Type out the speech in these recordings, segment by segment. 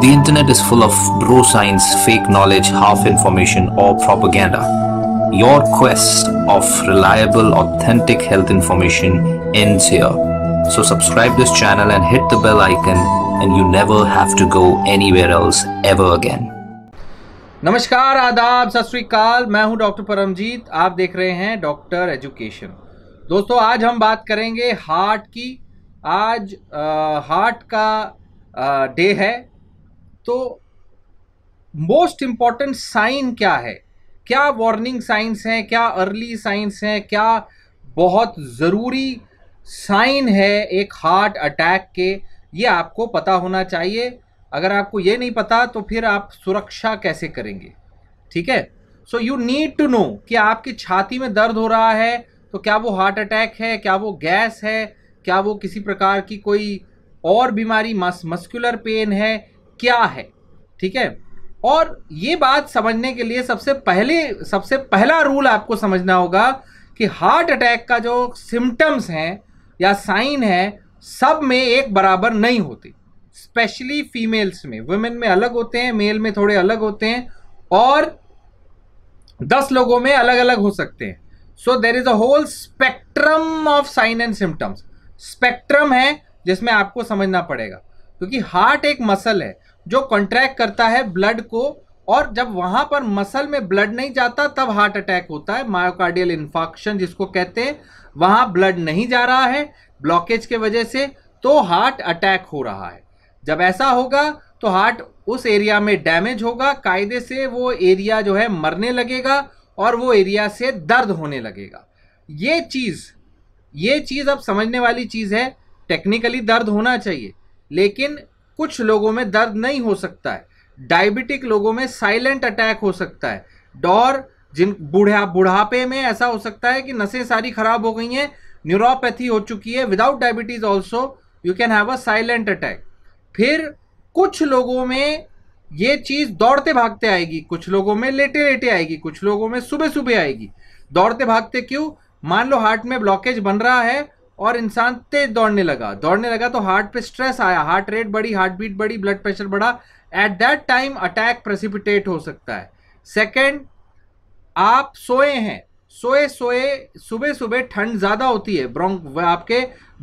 The internet is full of bro science, fake knowledge, half information or propaganda. Your quest of reliable, authentic health information ends here. So subscribe this channel and hit the bell icon and you never have to go anywhere else ever again. Namaskar, adab, sastrikal. I am Dr. Paramjeet. You are watching Doctor Education. Friends, today we will talk about heart. Today is Heart Day. तो most important sign क्या है क्या warning science हैं क्या early signs हैं क्या बहुत ज़रूरी साइन है एक हार्ट अटैक के ये आपको पता होना चाहिए अगर आपको ये नहीं पता तो फिर आप सुरक्षा कैसे करेंगे ठीक है so you need to know कि आपकी छाती में दर्द हो रहा है तो क्या वो हार्ट अटैक है क्या वो गैस है क्या वो किसी प्रकार की कोई और बीमारी मस मस्कुलर पेन है क्या है ठीक है और ये बात समझने के लिए सबसे पहले सबसे पहला रूल आपको समझना होगा कि हार्ट अटैक का जो सिम्टम्स हैं या साइन है सब में एक बराबर नहीं होती स्पेशली फीमेल्स में वुमेन में अलग होते हैं मेल में थोड़े अलग होते हैं और दस लोगों में अलग अलग हो सकते हैं so there is a whole spectrum of sign and symptoms spectrum है जिसमें आपको समझना पड़ेगा क्योंकि हार्ट एक मसल है जो कॉन्ट्रैक्ट करता है ब्लड को और जब वहाँ पर मसल में ब्लड नहीं जाता तब हार्ट अटैक होता है मायोकार्डियल इन्फॉक्शन जिसको कहते हैं वहाँ ब्लड नहीं जा रहा है ब्लॉकेज के वजह से तो हार्ट अटैक हो रहा है जब ऐसा होगा तो हार्ट उस एरिया में डैमेज होगा कायदे से वो एरिया जो है मरने लगेगा और वो एरिया से दर्द होने लगेगा ये चीज़ ये चीज़ अब समझने वाली चीज़ है टेक्निकली दर्द होना चाहिए लेकिन कुछ लोगों में दर्द नहीं हो सकता है डायबिटिक लोगों में साइलेंट अटैक हो सकता है डॉर जिन बुढ़ा बुढ़ापे में ऐसा हो सकता है कि नसें सारी खराब हो गई हैं न्यूरोपैथी हो चुकी है without diabetes also you can have a silent attack फिर कुछ लोगों में ये चीज़ दौड़ते भागते आएगी कुछ लोगों में लेटे लेटे आएगी कुछ लोगों में सुबह सुबह आएगी दौड़ते भागते क्यों मान लो हार्ट में ब्लॉकेज बन रहा है और इंसान तेज दौड़ने लगा दौड़ने लगा तो हार्ट पे स्ट्रेस आया हार्ट रेट बढ़ी हार्ट बीट बढ़ी ब्लड प्रेशर बढ़ा at that time attack precipitate हो सकता है सेकेंड आप सोए हैं सोए सोए सुबह सुबह ठंड ज़्यादा होती है ब्रोंक आपके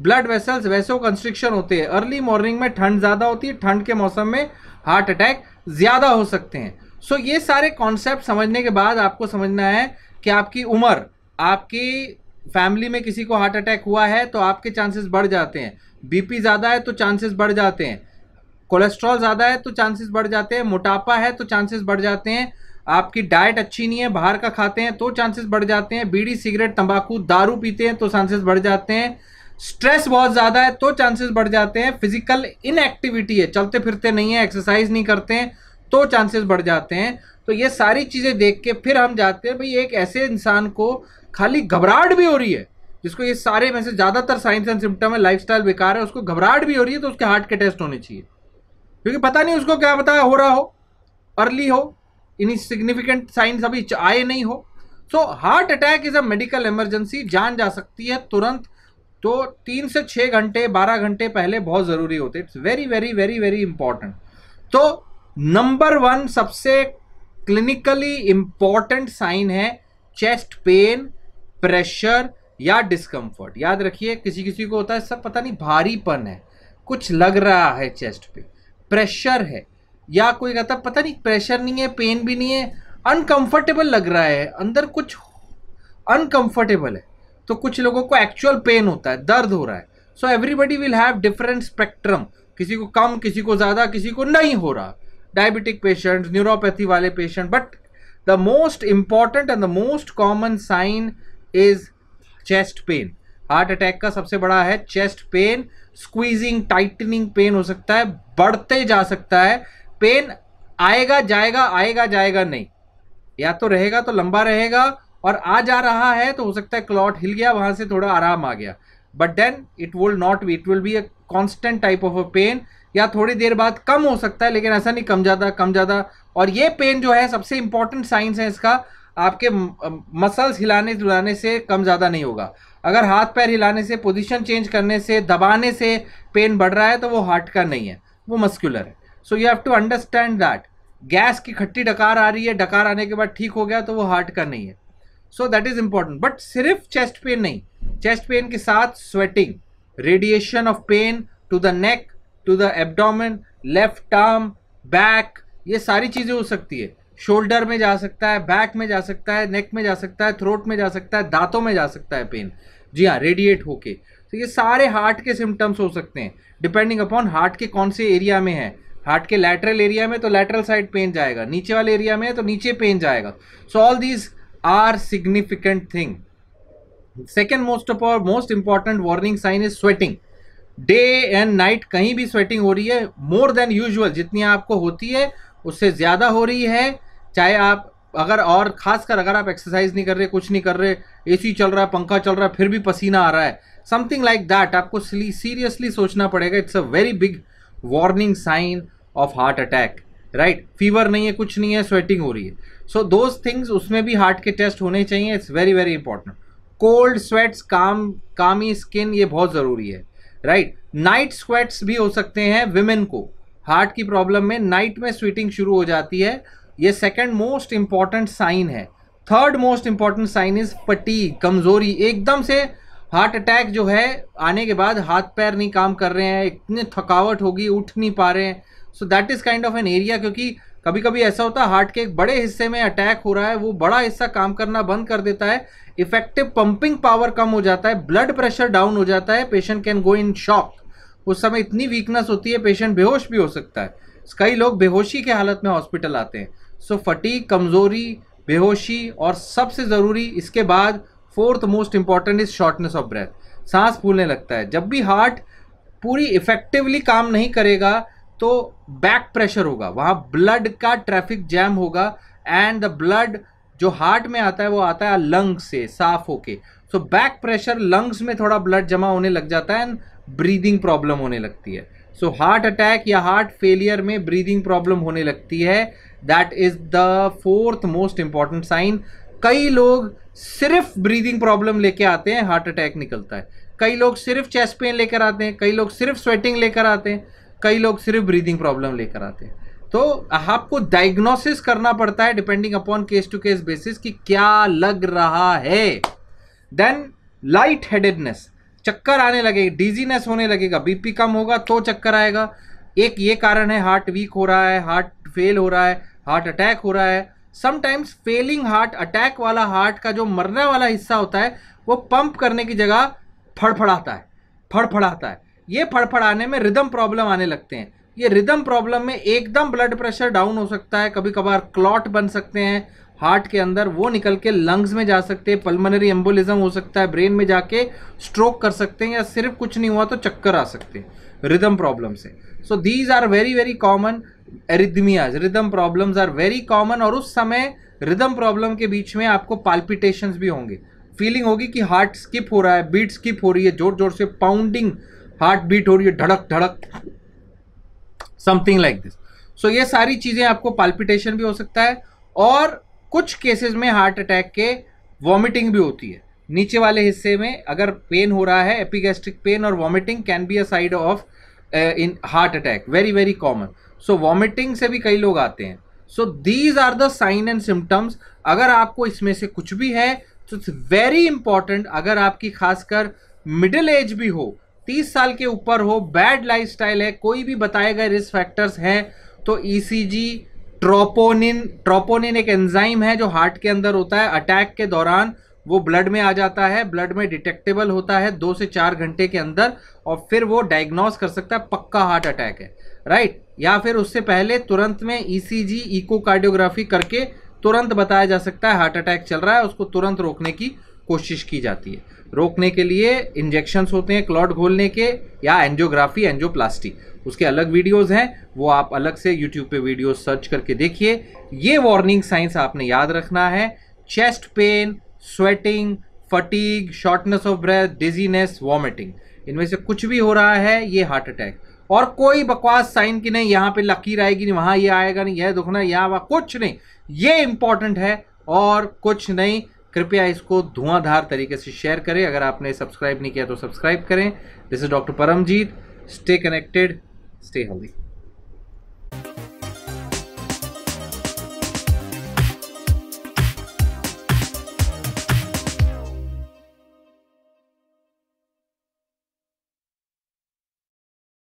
ब्लड वेसल्स वैसे वो कंस्ट्रिक्शन होते हैं अर्ली मॉर्निंग में ठंड ज़्यादा होती है ठंड के मौसम में हार्ट अटैक ज़्यादा हो सकते हैं सो so, ये सारे कॉन्सेप्ट समझने के बाद आपको समझना है कि आपकी उम्र आपकी फैमिली में किसी को हार्ट अटैक हुआ है तो आपके चांसेस बढ़ जाते हैं बीपी ज़्यादा है तो चांसेस बढ़ जाते हैं कोलेस्ट्रॉल ज़्यादा है तो चांसेस बढ़ जाते हैं मोटापा है तो चांसेस बढ़ जाते हैं आपकी डाइट अच्छी नहीं है बाहर का खाते हैं तो चांसेस बढ़ जाते हैं बीड़ी सिगरेट तंबाकू दारू पीते हैं तो चांसेस बढ़ जाते हैं स्ट्रेस बहुत ज़्यादा है तो चांसेस बढ़ जाते हैं फिजिकल इनएक्टिविटी है चलते फिरते नहीं है एक्सरसाइज नहीं करते हैं तो चांसेस बढ़ जाते हैं तो ये सारी चीज़ें देख के फिर हम जाते हैं भाई एक ऐसे इंसान को खाली घबराहट भी हो रही है जिसको ये सारे में से ज़्यादातर साइंस एंड सिम्टम है लाइफ स्टाइल बेकार है उसको घबराहट भी हो रही है तो उसके हार्ट के टेस्ट होने चाहिए क्योंकि पता नहीं उसको क्या पता हो रहा हो अर्ली हो इन सिग्निफिकेंट साइंस अभी आए नहीं हो so heart attack is a medical emergency जान जा सकती है तुरंत तो तीन से छः घंटे बारह घंटे पहले बहुत ज़रूरी होते it's very very very very important तो नंबर वन सबसे क्लिनिकली इम्पॉर्टेंट साइन है चेस्ट पेन प्रेशर या डिस्कम्फर्ट याद रखिए किसी किसी को होता है सब पता नहीं भारीपन है कुछ लग रहा है चेस्ट पे प्रेशर है या कोई कहता है पता नहीं प्रेशर नहीं है पेन भी नहीं है अनकंफर्टेबल लग रहा है अंदर कुछ अनकंफर्टेबल है तो कुछ लोगों को एक्चुअल पेन होता है दर्द हो रहा है so everybody will have different spectrum किसी को कम किसी को ज़्यादा किसी को नहीं हो रहा डायबिटिक पेशेंट न्यूरोपैथी वाले patient but the most important and the most common sign is chest pain heart attack का सबसे बड़ा है chest pain squeezing tightening pain हो सकता है बढ़ते जा सकता है पेन आएगा जाएगा आएगा जाएगा नहीं या तो रहेगा तो लंबा रहेगा और आ जा रहा है तो हो सकता है क्लॉट हिल गया वहां से थोड़ा आराम आ गया but then it will not be it will be a constant type of a pain या थोड़ी देर बाद कम हो सकता है लेकिन ऐसा नहीं कम ज़्यादा कम ज़्यादा और ये पेन जो है सबसे इंपॉर्टेंट साइंस है इसका आपके मसल्स हिलाने दुलाने से कम ज़्यादा नहीं होगा अगर हाथ पैर हिलाने से पोजीशन चेंज करने से दबाने से पेन बढ़ रहा है तो वो हार्ट का नहीं है वो मस्कुलर है so you have to understand that gas की खट्टी डकार आ रही है डकार आने के बाद ठीक हो गया तो वो हार्ट का नहीं है so that is important but सिर्फ चेस्ट पेन नहीं चेस्ट पेन के साथ sweating radiation of pain to the neck to the abdomen left arm back ये सारी चीज़ें हो सकती है शोल्डर में जा सकता है बैक में जा सकता है नेक में जा सकता है थ्रोट में जा सकता है दांतों में जा सकता है पेन जी हाँ रेडिएट होके तो ये सारे हार्ट के सिम्टम्स हो सकते हैं डिपेंडिंग अपॉन हार्ट के कौन से एरिया में है हार्ट के लैटरल एरिया में तो लैटरल साइड पेन जाएगा नीचे वाले एरिया में है तो नीचे पेन जाएगा so all these are significant thing second most of और most important warning sign is sweating day and night कहीं भी स्वेटिंग हो रही है मोर देन यूजल जितनी आपको होती है उससे ज़्यादा हो रही है चाहे आप अगर और खासकर अगर आप एक्सरसाइज नहीं कर रहे कुछ नहीं कर रहे एसी चल रहा है पंखा चल रहा है फिर भी पसीना आ रहा है समथिंग लाइक दैट आपको सीरियसली सोचना पड़ेगा it's a very big warning sign of heart attack right fever नहीं है कुछ नहीं है स्वेटिंग हो रही है सो दोज थिंग्स उसमें भी हार्ट के टेस्ट होने चाहिए it's very very important cold sweats काम कामी स्किन ये बहुत ज़रूरी है राइट नाइट स्वेट्स भी हो सकते हैं विमेन को हार्ट की प्रॉब्लम में नाइट में स्वीटिंग शुरू हो जाती है ये सेकेंड मोस्ट इंपॉर्टेंट साइन है third most important sign is पटी कमजोरी एकदम से हार्ट अटैक जो है आने के बाद हाथ पैर नहीं काम कर रहे हैं इतने थकावट होगी उठ नहीं पा रहे हैं so that is kind of an area क्योंकि कभी कभी ऐसा होता है हार्ट के एक बड़े हिस्से में अटैक हो रहा है वो बड़ा हिस्सा काम करना बंद कर देता है इफेक्टिव पंपिंग पावर कम हो जाता है ब्लड प्रेशर डाउन हो जाता है patient can go in shock उस समय इतनी वीकनेस होती है पेशेंट बेहोश भी हो सकता है कई लोग बेहोशी के हालत में हॉस्पिटल आते हैं सो फटी कमज़ोरी बेहोशी और सबसे ज़रूरी इसके बाद fourth most important is shortness of breath सांस फूलने लगता है जब भी हार्ट पूरी इफेक्टिवली काम नहीं करेगा तो बैक प्रेशर होगा वहाँ ब्लड का ट्रैफिक जैम होगा एंड द ब्लड जो हार्ट में आता है वो आता है लंग्स से साफ होके सो बैक प्रेशर लंग्स में थोड़ा ब्लड जमा होने लग जाता है एंड ब्रीदिंग प्रॉब्लम होने लगती है सो हार्ट अटैक या हार्ट फेलियर में ब्रीदिंग प्रॉब्लम होने लगती है that is the fourth most important sign कई लोग सिर्फ ब्रीदिंग प्रॉब्लम लेके आते हैं हार्ट अटैक निकलता है कई लोग सिर्फ चेस्ट पेन लेकर आते हैं कई लोग सिर्फ स्वेटिंग लेकर आते हैं कई लोग सिर्फ ब्रीदिंग प्रॉब्लम लेकर आते हैं तो आपको डायग्नोसिस करना पड़ता है depending upon case to case basis कि क्या लग रहा है देन लाइट हेडेडनेस चक्कर आने लगे डिजीनेस होने लगेगा बीपी कम होगा तो चक्कर आएगा एक ये कारण है हार्ट वीक हो रहा है हार्ट फेल हो रहा है हार्ट अटैक हो रहा है समटाइम्स फेलिंग हार्ट अटैक वाला हार्ट का जो मरने वाला हिस्सा होता है वो पंप करने की जगह फड़फड़ाता है फड़फड़ाता है ये फड़फड़ाने में रिदम प्रॉब्लम आने लगते हैं ये रिदम प्रॉब्लम में एकदम ब्लड प्रेशर डाउन हो सकता है कभी कभार क्लॉट बन सकते हैं हार्ट के अंदर वो निकल के लंग्स में जा सकते हैं पल्मोनरी एम्बोलिज्म हो सकता है ब्रेन में जाके स्ट्रोक कर सकते हैं या सिर्फ कुछ नहीं हुआ तो चक्कर आ सकते हैं रिदम प्रॉब्लम से so these are very very common arrhythmias rhythm problems are very common और उस समय रिदम प्रॉब्लम के बीच में आपको पाल्पिटेशन भी होंगे फीलिंग होगी कि हार्ट स्किप हो रहा है बीट स्किप हो रही है जोर जोर से पाउंडिंग हार्ट बीट हो रही है धड़क धड़क समथिंग लाइक दिस सो ये सारी चीज़ें आपको पाल्पिटेशन भी हो सकता है और कुछ केसेस में हार्ट अटैक के वॉमिटिंग भी होती है नीचे वाले हिस्से में अगर पेन हो रहा है एपिगेस्ट्रिक पेन और vomiting can be a side of in heart attack very very common so vomiting से भी कई लोग आते हैं so these are the sign and symptoms अगर आपको इसमें से कुछ भी है तो इट्स वेरी इंपॉर्टेंट अगर आपकी खासकर मिडिल एज भी हो तीस साल के ऊपर हो बैड लाइफ स्टाइल है कोई भी बताए गए रिस्क फैक्टर्स हैं तो ई e ट्रोपोनिन ट्रोपोनिन एक एंजाइम है जो हार्ट के अंदर होता है अटैक के दौरान वो ब्लड में आ जाता है ब्लड में डिटेक्टेबल होता है दो से चार घंटे के अंदर और फिर वो डायग्नोस कर सकता है पक्का हार्ट अटैक है राइट या फिर उससे पहले तुरंत में ईसीजी e इकोकार्डियोग्राफी करके तुरंत बताया जा सकता है हार्ट अटैक चल रहा है उसको तुरंत रोकने की कोशिश की जाती है रोकने के लिए इंजेक्शन्स होते हैं क्लॉट घोलने के या एंजियोग्राफी एंजियोप्लास्टी उसके अलग वीडियोस हैं वो आप अलग से यूट्यूब पे वीडियो सर्च करके देखिए ये वार्निंग साइंस आपने याद रखना है chest pain sweating fatigue shortness of breath dizziness vomiting इनमें से कुछ भी हो रहा है ये हार्ट अटैक और कोई बकवास साइन की नहीं यहाँ पे लकीर आएगी नहीं वहाँ ये आएगा नहीं यह दुखना यहाँ वहाँ कुछ नहीं ये इंपॉर्टेंट है और कुछ नहीं कृपया इसको धुआंधार तरीके से शेयर करें अगर आपने सब्सक्राइब नहीं किया तो सब्सक्राइब करें this is doctor Paramjeet stay connected stay healthy